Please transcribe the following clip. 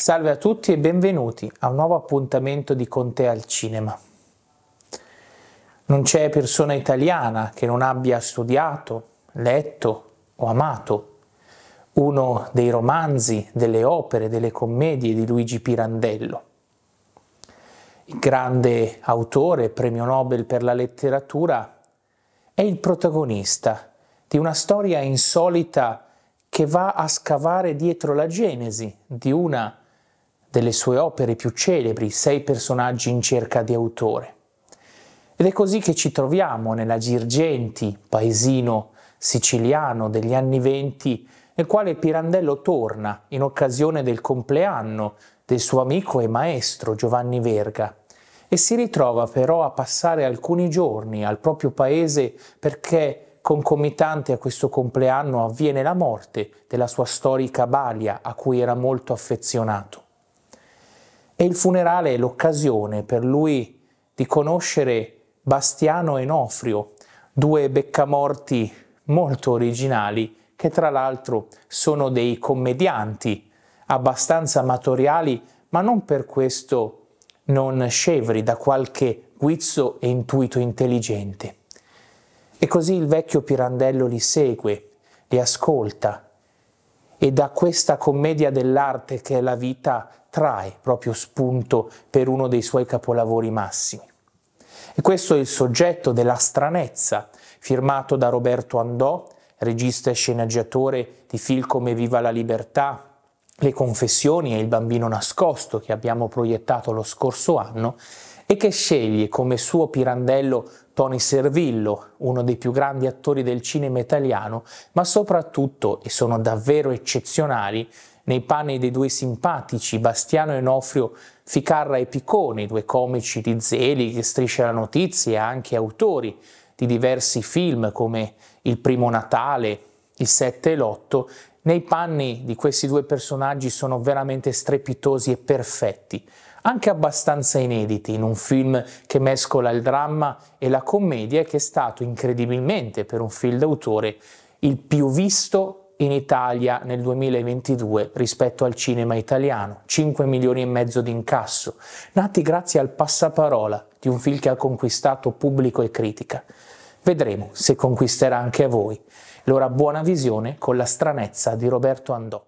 Salve a tutti e benvenuti a un nuovo appuntamento di Con te al cinema. Non c'è persona italiana che non abbia studiato, letto o amato uno dei romanzi, delle opere, delle commedie di Luigi Pirandello. Il grande autore, premio Nobel per la letteratura, è il protagonista di una storia insolita che va a scavare dietro la genesi di una delle sue opere più celebri, sei personaggi in cerca di autore. Ed è così che ci troviamo nella Girgenti, paesino siciliano degli anni venti, nel quale Pirandello torna in occasione del compleanno del suo amico e maestro Giovanni Verga e si ritrova però a passare alcuni giorni al proprio paese perché concomitante a questo compleanno avviene la morte della sua storica Balia a cui era molto affezionato. E il funerale è l'occasione per lui di conoscere Bastiano e Enofrio, due beccamorti molto originali che tra l'altro sono dei commedianti abbastanza amatoriali, ma non per questo non scevri da qualche guizzo e intuito intelligente. E così il vecchio Pirandello li segue, li ascolta, e da questa commedia dell'arte che è la vita trae proprio spunto per uno dei suoi capolavori massimi. E questo è il soggetto della stranezza, firmato da Roberto Andò, regista e sceneggiatore di film come Viva la libertà, le confessioni e il bambino nascosto che abbiamo proiettato lo scorso anno e che sceglie come suo pirandello Tony Servillo, uno dei più grandi attori del cinema italiano, ma soprattutto, e sono davvero eccezionali, nei panni dei due simpatici Bastiano e Nofrio Ficarra e Picconi, due comici di Zeli che strisce la notizia e anche autori di diversi film come Il primo Natale, il 7 e l'8, nei panni di questi due personaggi sono veramente strepitosi e perfetti, anche abbastanza inediti in un film che mescola il dramma e la commedia e che è stato incredibilmente per un film d'autore il più visto in Italia nel 2022 rispetto al cinema italiano, 5 milioni e mezzo di incasso, nati grazie al passaparola di un film che ha conquistato pubblico e critica. Vedremo se conquisterà anche a voi. L'ora buona visione con la stranezza di Roberto Andò.